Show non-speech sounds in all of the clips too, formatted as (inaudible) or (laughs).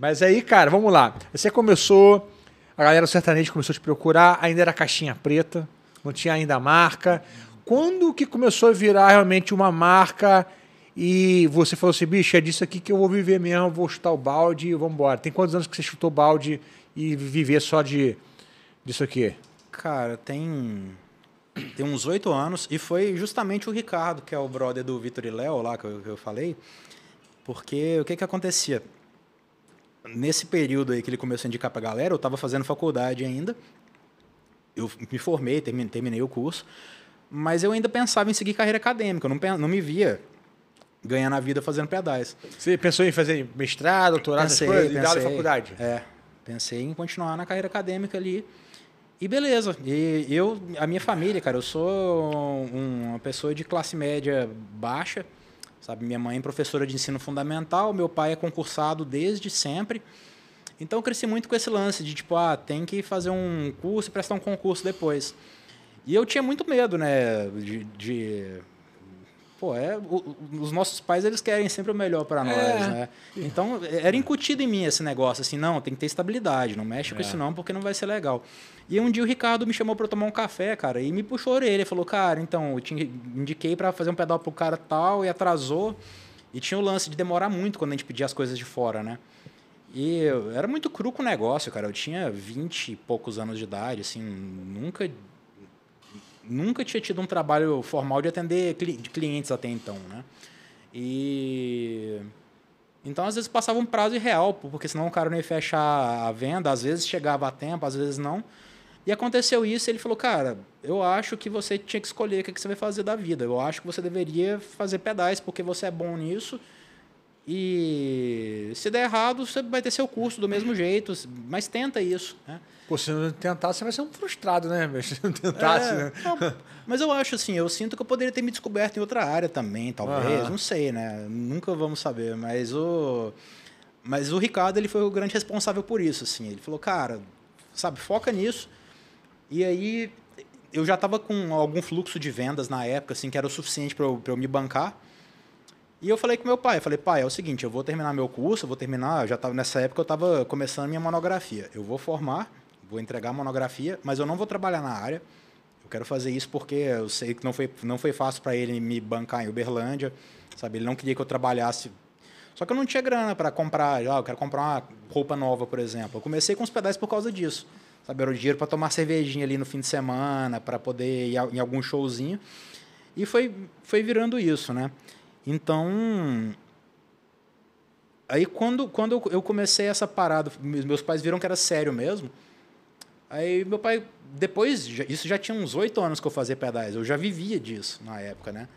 mas aí, cara, vamos lá. Você começou, a galera certamente começou a te procurar, ainda era caixinha preta, não tinha ainda marca. Quando que começou a virar realmente uma marca e você falou assim, bicho, é disso aqui que eu vou viver mesmo, vou chutar o balde e vamos embora. Tem quantos anos que você chutou balde e viver só de disso aqui? Cara, tem tem uns oito anos e foi justamente o Ricardo, que é o brother do Vitor e Léo lá que eu, que eu falei, porque o que que acontecia? nesse período aí que ele começou a indicar para a galera, eu estava fazendo faculdade ainda. Eu me formei, terminei, terminei o curso. Mas eu ainda pensava em seguir carreira acadêmica. Eu não, não me via ganhar na vida fazendo pedais. Você pensou em fazer mestrado, doutorado, pensei, coisas, pensei, faculdade? É, pensei em continuar na carreira acadêmica ali. E beleza. E eu, a minha família, cara, eu sou um, uma pessoa de classe média baixa. Sabe, minha mãe é professora de ensino fundamental, meu pai é concursado desde sempre. Então eu cresci muito com esse lance de tipo, ah, tem que fazer um curso e prestar um concurso depois. E eu tinha muito medo, né, de, de Pô, é, o, os nossos pais eles querem sempre o melhor para nós, é. né? Então era incutido em mim esse negócio, assim, não, tem que ter estabilidade, não mexe com é. isso não, porque não vai ser legal. E um dia o Ricardo me chamou para tomar um café, cara, e me puxou a orelha, ele falou, cara, então eu te indiquei para fazer um pedal pro cara tal e atrasou, e tinha o lance de demorar muito quando a gente pedia as coisas de fora, né? E eu, era muito cru com o negócio, cara. Eu tinha 20 e poucos anos de idade, assim, nunca nunca tinha tido um trabalho formal de atender cli de clientes até então, né? E então às vezes passava um prazo irreal, porque senão o cara não ia fechar a venda, às vezes chegava a tempo, às vezes não. E aconteceu isso, ele falou: "Cara, eu acho que você tinha que escolher o que, que você vai fazer da vida. Eu acho que você deveria fazer pedais porque você é bom nisso." E se der errado, você vai ter seu curso do mesmo jeito, mas tenta isso. Né? Pô, se não tentar, você vai ser um frustrado, né? (laughs) Se não tentasse, é, né? mas eu acho assim, eu sinto que eu poderia ter me descoberto em outra área também, talvez, uhum. não sei, né? Nunca vamos saber, mas o mas o Ricardo, ele foi o grande responsável por isso, assim. Ele falou: "Cara, sabe, foca nisso". E aí eu já estava com algum fluxo de vendas na época, assim, que era o suficiente para eu, eu me bancar. E eu falei com meu pai, falei, pai, é o seguinte, eu vou terminar meu curso, vou terminar, já tava, nessa época eu estava começando minha monografia. Eu vou formar, vou entregar a monografia, mas eu não vou trabalhar na área. Eu quero fazer isso porque eu sei que não foi, não foi fácil para ele me bancar em Uberlândia, sabe? Ele não queria que eu trabalhasse. Só que eu não tinha grana para comprar, ah, eu quero comprar uma roupa nova, por exemplo. Eu comecei com os pedais por causa disso. Sabe, era o dinheiro para tomar cervejinha ali no fim de semana, para poder ir em algum showzinho. E foi, foi virando isso, né? Então, aí quando, quando eu comecei essa parada, meus pais viram que era sério mesmo. Aí meu pai, depois, isso já tinha uns oito anos que eu fazia pedais, eu já vivia disso na época, né?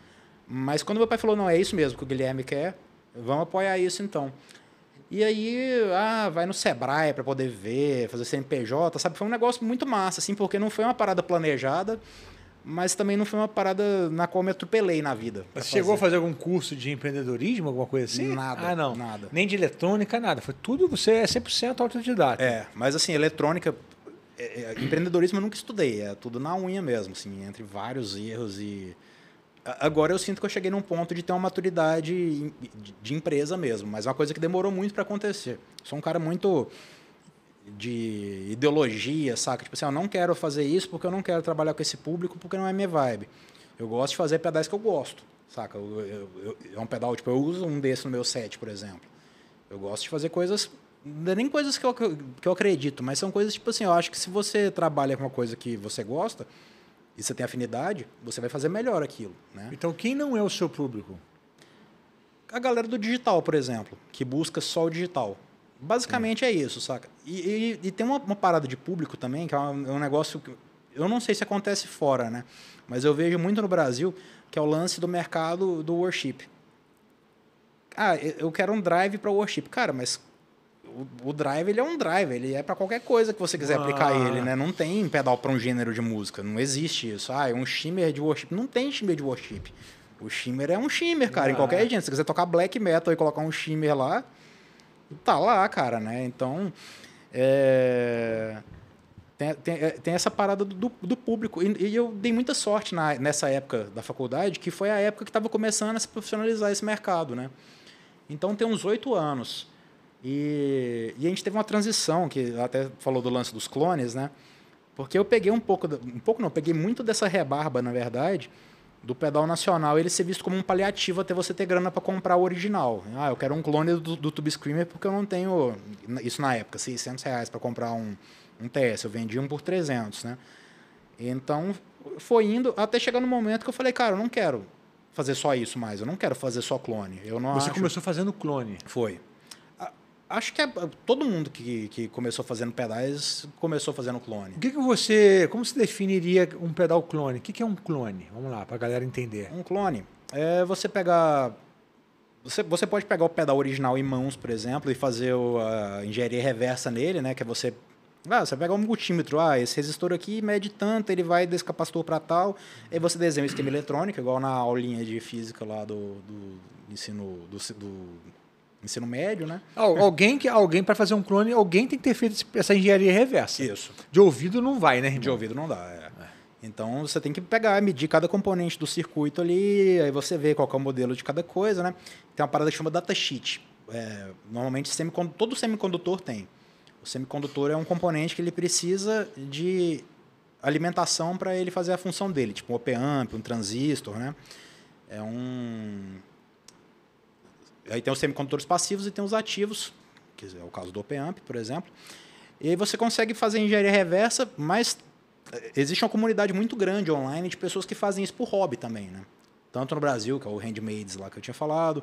Mas quando meu pai falou, não, é isso mesmo que o Guilherme quer, vamos apoiar isso então. E aí, ah, vai no Sebrae para poder ver, fazer CNPJ, sabe? Foi um negócio muito massa, assim, porque não foi uma parada planejada mas também não foi uma parada na qual me atropelei na vida. Você chegou a fazer algum curso de empreendedorismo, alguma coisa assim? Nada. Ah, não. Nada. Nem de eletrônica, nada. Foi tudo, você é 100% autodidata. É, mas assim, eletrônica, é, é, empreendedorismo eu nunca estudei, é tudo na unha mesmo, assim, entre vários erros e... Agora eu sinto que eu cheguei num ponto de ter uma maturidade de empresa mesmo, mas é uma coisa que demorou muito para acontecer. Sou um cara muito de ideologia, saca? Tipo assim, ah, eu não quero fazer isso porque eu não quero trabalhar com esse público porque não é minha vibe. Eu gosto de fazer pedais que eu gosto, saca? Eu, eu, é um pedal, tipo, eu uso um desse no meu set, por exemplo. Eu gosto de fazer coisas, não é nem coisas que eu, que eu acredito, mas são coisas, tipo assim, eu acho que se você trabalha com uma coisa que você gosta e você tem afinidade, você vai fazer melhor aquilo, né? Então, quem não é o seu público? A galera do digital, por exemplo, que busca só o digital Basicamente é, é isso, saca? E, e, e tem uma, uma, parada de público também, que é um, é um negócio que eu não sei se acontece fora, né? Mas eu vejo muito no Brasil, que é o lance do mercado do worship. Ah, eu quero um drive para worship. Cara, mas o, o, drive ele é um drive, ele é para qualquer coisa que você quiser ah. aplicar ele, né? Não tem pedal para um gênero de música, não existe isso. Ah, é um shimmer de worship, não tem shimmer de worship. O shimmer é um shimmer, cara, ah. em qualquer gênero. Se você quiser tocar black metal e colocar um shimmer lá, tá lá, cara, né? Então. É... Tem, tem, é, tem, essa parada do, do público. E, e, eu dei muita sorte na, nessa época da faculdade, que foi a época que estava começando a se profissionalizar esse mercado. Né? Então, tem uns oito anos. E, e, a gente teve uma transição, que até falou do lance dos clones, né? Porque eu peguei um pouco, um pouco não, peguei muito dessa rebarba, na verdade, do pedal nacional ele ser visto como um paliativo até você ter grana para comprar o original. Ah, eu quero um clone do, do Tube Screamer porque eu não tenho, isso na época, 600 reais para comprar um, um TS. Eu vendi um por 300, né? Então, foi indo até chegar no momento que eu falei, cara, eu não quero fazer só isso mais, eu não quero fazer só clone. Eu não Você acho... começou fazendo clone? Foi. Acho que é, todo mundo que, que começou fazendo pedais começou fazendo clone. O que, que você. Como se definiria um pedal clone? O que, que é um clone? Vamos lá, para a galera entender. Um clone é você pegar. Você, você pode pegar o pedal original em mãos, por exemplo, e fazer a engenharia reversa nele, né? Que é você. Ah, você pega um multímetro, ah, esse resistor aqui mede tanto, ele vai desse capacitor para tal. Aí você desenha um esquema eletrônico, igual na aulinha de física lá do, do ensino do, do ensino médio, né? Alguém que alguém para fazer um clone, alguém tem que ter feito essa engenharia reversa. Isso. De ouvido não vai, né? Irmão? De ouvido não dá. É. É. Então você tem que pegar, medir cada componente do circuito ali, aí você vê qual é o modelo de cada coisa, né? Tem uma parada que chama datasheet. É, normalmente todo semicondutor tem. O semicondutor é um componente que ele precisa de alimentação para ele fazer a função dele, tipo um op-amp, um transistor, né? É um Aí tem os semicondutores passivos e tem os ativos, que é o caso do OpenAmp, por exemplo. E aí você consegue fazer engenharia reversa, mas eh, existe uma comunidade muito grande online de pessoas que fazem isso por hobby também, né? Tanto no Brasil, que é o Handmades lá que eu tinha falado,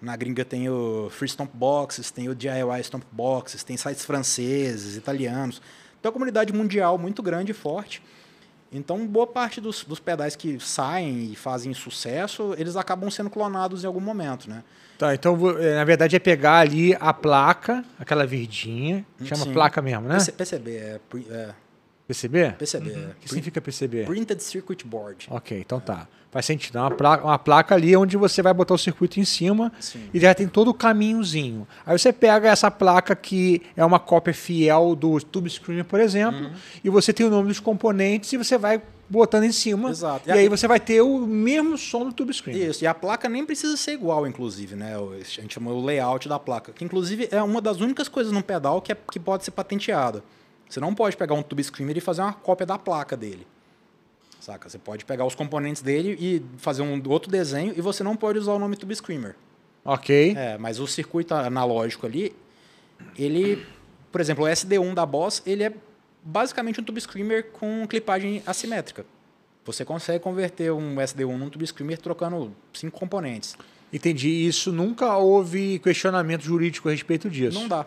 na gringa tem o Free Stomp Boxes, tem o DIY Stomp Boxes, tem sites franceses, italianos. Então é uma comunidade mundial muito grande e forte. Então, boa parte dos, dos pedais que saem e fazem sucesso, eles acabam sendo clonados em algum momento, né? Tá, então é, na verdade é pegar ali a placa, aquela verdinha, chama Sim. placa mesmo, né? PCB, é, é PCB? PCB. Uhum. É. O que significa PCB? Printed Circuit Board. Ok, então tá. Faz sentido. É uma placa, uma placa ali onde você vai botar o circuito em cima Sim. e já tem todo o caminhozinho. Aí você pega essa placa que é uma cópia fiel do Tube Screener, por exemplo, uhum. e você tem o nome dos componentes e você vai botando em cima. Exato. E, e aí a... você vai ter o mesmo som do tube screen. Isso. E a placa nem precisa ser igual, inclusive, né? A gente chama o layout da placa, que inclusive é uma das únicas coisas no pedal que, é, que pode ser patenteada. Você não pode pegar um Tube Screamer e fazer uma cópia da placa dele. Saca? Você pode pegar os componentes dele e fazer um outro desenho e você não pode usar o nome Tube Screamer. Ok. É, mas o circuito analógico ali, ele, por exemplo, o SD1 da Boss, ele é basicamente um Tube Screamer com clipagem assimétrica. Você consegue converter um SD1 num Tube Screamer trocando cinco componentes. Entendi. Isso nunca houve questionamento jurídico a respeito disso. Não dá.